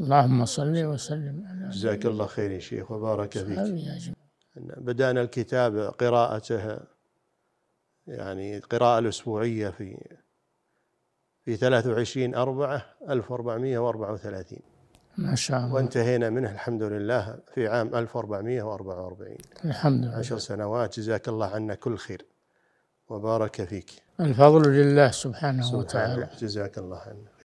اللهم صل وسلم على جزاك الله خير يا شيخ وبارك فيك بدأنا الكتاب قراءته يعني القراءة الأسبوعية في في 23 4 1434 ما شاء الله وانتهينا منه الحمد لله في عام 1444 الحمد لله عشر سنوات جزاك الله عنا كل خير وبارك فيك الفضل لله سبحانه, سبحانه وتعالى جزاك الله عنا